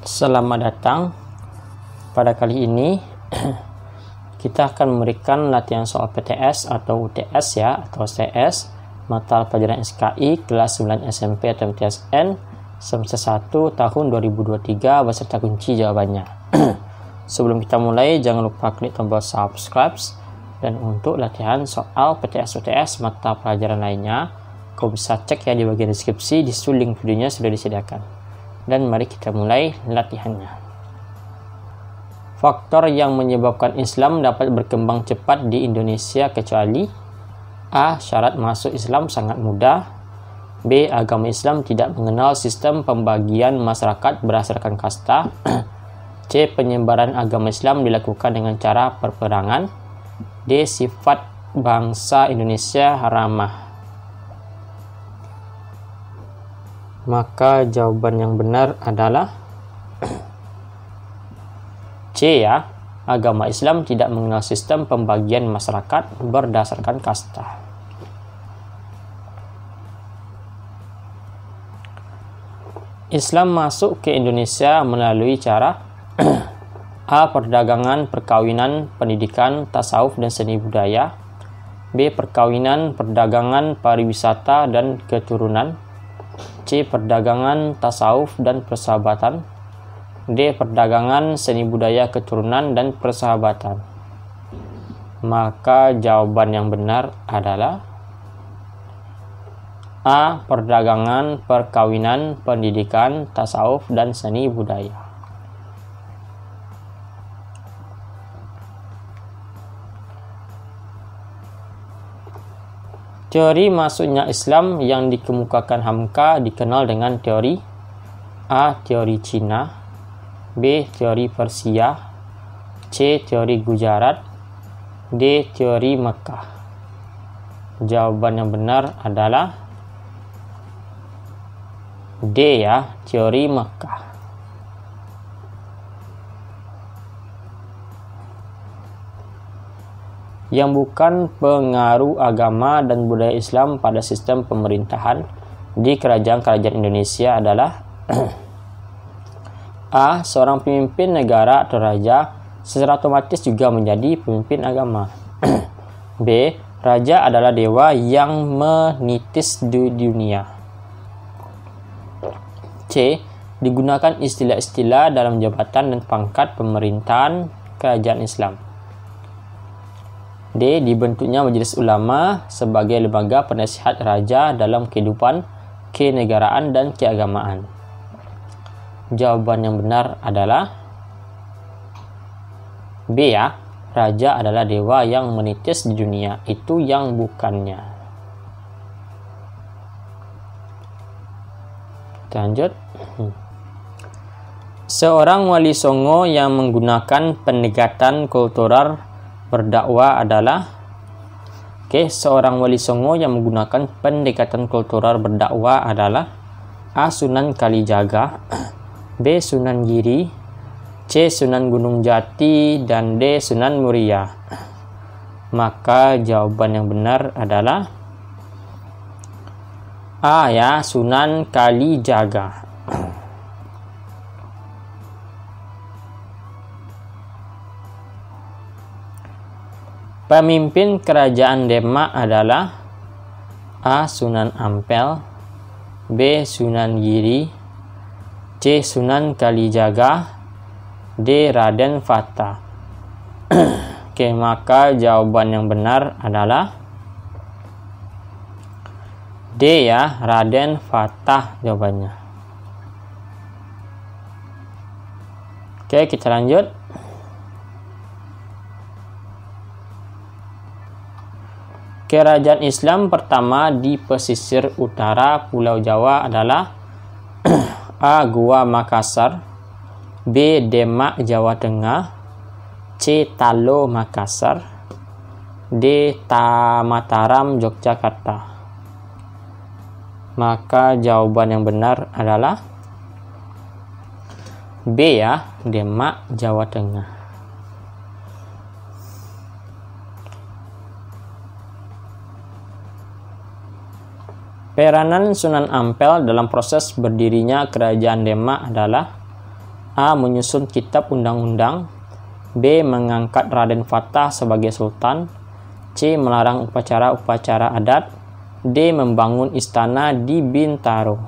Selamat datang. Pada kali ini kita akan memberikan latihan soal PTS atau UTS ya atau CS mata pelajaran SKI kelas 9 SMP atau MTSN semester 1 tahun 2023 beserta kunci jawabannya. Sebelum kita mulai jangan lupa klik tombol subscribe dan untuk latihan soal PTS UTS mata pelajaran lainnya kau bisa cek ya di bagian deskripsi di link videonya sudah disediakan dan mari kita mulai latihannya. Faktor yang menyebabkan Islam dapat berkembang cepat di Indonesia kecuali A. Syarat masuk Islam sangat mudah B. Agama Islam tidak mengenal sistem pembagian masyarakat berdasarkan kasta C. Penyebaran agama Islam dilakukan dengan cara perperangan D. Sifat bangsa Indonesia ramah Maka jawaban yang benar adalah C ya. Agama Islam tidak mengenal sistem pembagian masyarakat berdasarkan kasta. Islam masuk ke Indonesia melalui cara A. Perdagangan, perkawinan, pendidikan, tasawuf, dan seni budaya B. Perkawinan, perdagangan, pariwisata, dan keturunan C. Perdagangan, tasawuf, dan persahabatan D. Perdagangan, seni budaya, keturunan, dan persahabatan Maka jawaban yang benar adalah A. Perdagangan, perkawinan, pendidikan, tasawuf, dan seni budaya Teori masuknya Islam yang dikemukakan Hamka dikenal dengan teori A. Teori Cina B. Teori Persia C. Teori Gujarat D. Teori Mekah Jawaban yang benar adalah D ya, teori Mekah. yang bukan pengaruh agama dan budaya Islam pada sistem pemerintahan di kerajaan-kerajaan Indonesia adalah A. Seorang pemimpin negara atau raja secara otomatis juga menjadi pemimpin agama. B. Raja adalah dewa yang menitis di dunia. C. Digunakan istilah-istilah dalam jabatan dan pangkat pemerintahan kerajaan Islam. D. Dibentuknya Majelis Ulama sebagai lembaga penasihat raja dalam kehidupan kenegaraan dan keagamaan. Jawaban yang benar adalah B ya. Raja adalah dewa yang menitis di dunia, itu yang bukannya. lanjut. Seorang wali songo yang menggunakan pendekatan kultural berdakwah adalah Oke, okay, seorang wali songo yang menggunakan pendekatan kultural berdakwah adalah A. Sunan Kalijaga, B. Sunan Giri, C. Sunan Gunung Jati, dan D. Sunan Muria. Maka jawaban yang benar adalah A ya Sunan Kalijaga. Pemimpin kerajaan Demak adalah A. Sunan Ampel B. Sunan Giri C. Sunan Kalijaga D. Raden Fata Oke, maka jawaban yang benar adalah D ya, Raden Fatah jawabannya. Oke, kita lanjut. Kerajaan Islam pertama di pesisir utara Pulau Jawa adalah A. Gua Makassar B. Demak Jawa Tengah C. Talo Makassar D. Tamataram Yogyakarta Maka jawaban yang benar adalah B ya, Demak Jawa Tengah Peranan Sunan Ampel dalam proses berdirinya Kerajaan Demak adalah A. Menyusun kitab undang-undang B. Mengangkat Raden Fatah sebagai sultan C. Melarang upacara-upacara adat D. Membangun istana di Bintaro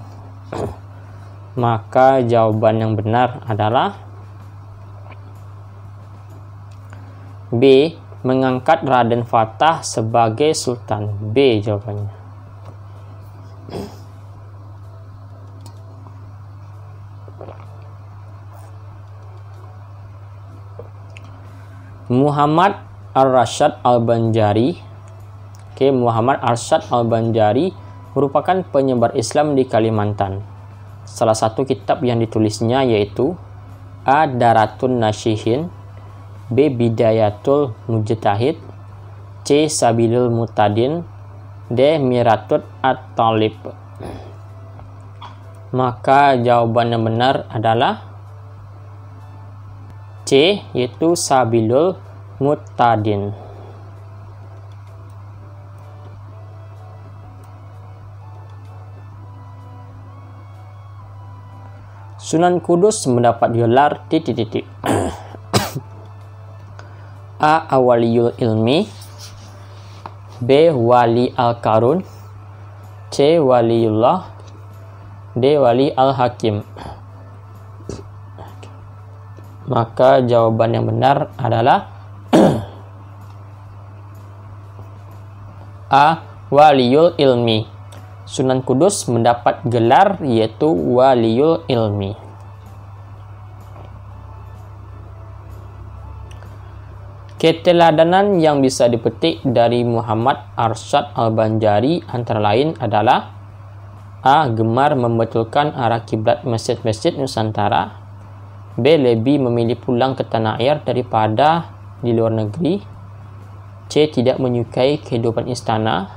Maka jawaban yang benar adalah B. Mengangkat Raden Fatah sebagai sultan B jawabannya Muhammad Ar-Rashad Al-Banjari Oke, okay, Muhammad Arshad Al-Banjari merupakan penyebar Islam di Kalimantan. Salah satu kitab yang ditulisnya yaitu A. Daratun Nasihin B. Bidayatul Mujtahid C. Sabilul Mutadin D. Miratut At-Talib maka jawaban yang benar adalah C yaitu Sabilul Mutadin Sunan Kudus mendapat gelar titik-titik A. Awaliyul Ilmi B. Wali Al-Karun C. Waliullah D. Wali Al-Hakim Maka jawaban yang benar adalah A. Waliul Ilmi Sunan Kudus mendapat gelar yaitu Waliul Ilmi Keteladanan yang bisa dipetik dari Muhammad Arsyad Al-Banjari antara lain adalah A. Gemar membetulkan arah kiblat masjid-masjid Nusantara B. Lebih memilih pulang ke tanah air daripada di luar negeri C. Tidak menyukai kehidupan istana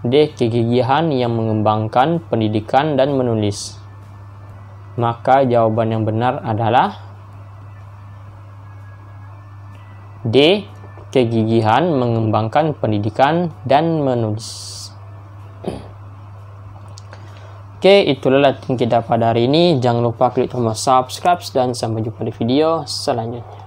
D. Kegigihan yang mengembangkan pendidikan dan menulis Maka jawaban yang benar adalah D. Kegigihan mengembangkan pendidikan dan menulis. Oke, itulah latihan kita pada hari ini. Jangan lupa klik tombol subscribe dan sampai jumpa di video selanjutnya.